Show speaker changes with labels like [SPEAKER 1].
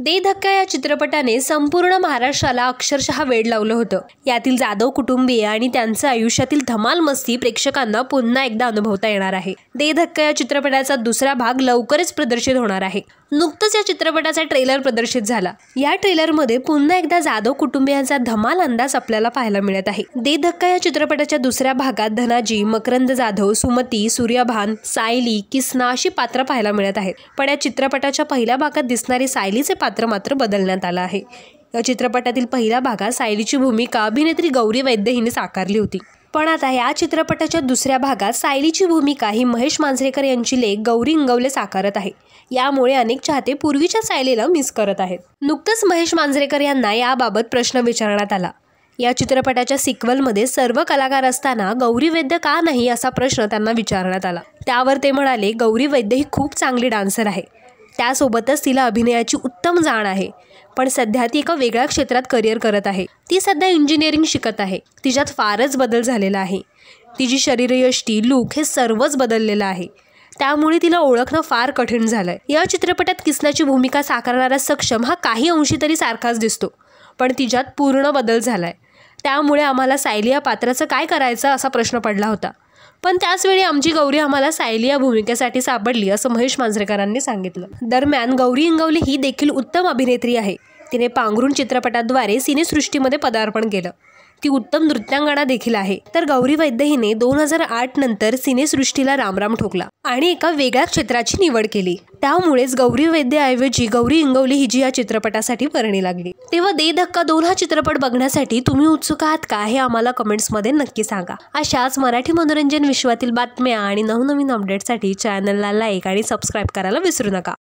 [SPEAKER 1] दे धक्का या चित्रपटाने संपूर्ण महाराष्ट्राला अक्षरशः वेळ लावलं होतं यातील जाधव कुटुंबीय आणि त्यांचं आयुष्यातील धमाल मस्ती प्रेक्षकांना पुन्हा एकदा अनुभवता येणार आहे दे धक्का या चित्रपटाचा दुसरा भाग लवकरच प्रदर्शित होणार आहे नुकतंच या चित्रपटाचा ट्रेलर प्रदर्शित झाला या ट्रेलरमध्ये पुन्हा एकदा जाधव कुटुंबियांचा धमाल अंदाज आपल्याला पाहायला मिळत आहे दे धक्का या चित्रपटाच्या दुसऱ्या भागात धनाजी मकरंद जाधव सुमती सूर्यभान सायली किसना अशी पात्र पाहायला मिळत आहेत पण या चित्रपटाच्या पहिल्या भागात दिसणारी सायलीचे पात्र मात्र बदलण्यात आलं आहे या चित्रपटातील पहिल्या भागात सायलीची भूमिका अभिनेत्री गौरी वैद्य हिने साकारली होती पण आता या चित्रपटाच्या दुसऱ्या भागात सायलीची भूमिका ही महेश मांजरेकर यांची लेख गौरी इंगवले साकारत आहे यामुळे अनेक चाहते पूर्वीच्या सायलीला मिस करत आहेत नुकतंच महेश मांजरेकर यांना याबाबत प्रश्न विचारण्यात आला या चित्रपटाच्या सिक्वलमध्ये सर्व कलाकार असताना गौरी वैद्य का नाही असा प्रश्न त्यांना विचारण्यात आला त्यावर ते म्हणाले गौरी वैद्य ही खूप चांगली डान्सर आहे त्यासोबतच तिला अभिनयाची उत्तम जाण आहे पण सध्या ती एका वेगळ्या क्षेत्रात करिअर करत आहे ती सध्या इंजिनिअरिंग शिकत आहे तिच्यात फारच बदल झालेला आहे तिची शरीरयष्टी लूक हे सर्वच बदललेलं आहे त्यामुळे तिला ओळखणं फार कठीण झालंय या चित्रपटात किसनाची भूमिका साकारणारा सक्षम हा काही अंशी तरी सारखाच दिसतो पण तिच्यात पूर्ण बदल झालाय त्यामुळे आम्हाला सायली या पात्राचं काय करायचं असा प्रश्न पडला होता पण त्याचवेळी आमची गौरी आम्हाला सायली या भूमिकेसाठी सापडली असं महेश मांजरेकरांनी सांगितलं दरम्यान गौरी इंगवले ही देखील उत्तम अभिनेत्री आहे तिने पांघरून चित्रपटाद्वारे सिनेसृष्टीमध्ये पदार्पण केलं ती उत्तम नृत्यांगणा देखील आहे तर गौरी वैद्य हिने दोन हजार आठ नंतर सिनेसृष्टीला रामराम ठोकला आणि एका वेगळ्या क्षेत्राची निवड केली त्यामुळेच गौरी वैद्यऐवजी गौरी इंगवली हिजी या चित्रपटासाठी वर्णी लागली तेव्हा दे धक्का दोन हा चित्रपट बघण्यासाठी तुम्ही उत्सुक आहात का हे आम्हाला कमेंट्समध्ये नक्की सांगा अशाच मराठी मनोरंजन विश्वातील बातम्या आणि नवनवीन अपडेटसाठी चॅनलला लाईक आणि सबस्क्राईब करायला विसरू नका